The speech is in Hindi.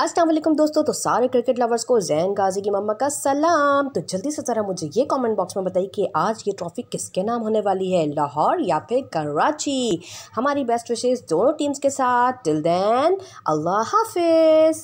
असलम दोस्तों तो सारे क्रिकेट लवर्स को जैन गाजी की मम्मा का सलाम तो जल्दी से ज़रा मुझे ये कमेंट बॉक्स में बताइए कि आज ये ट्रॉफी किसके नाम होने वाली है लाहौर या फिर कराची हमारी बेस्ट विशेष दोनों टीम्स के साथ टिल देन अल्लाह हाफिज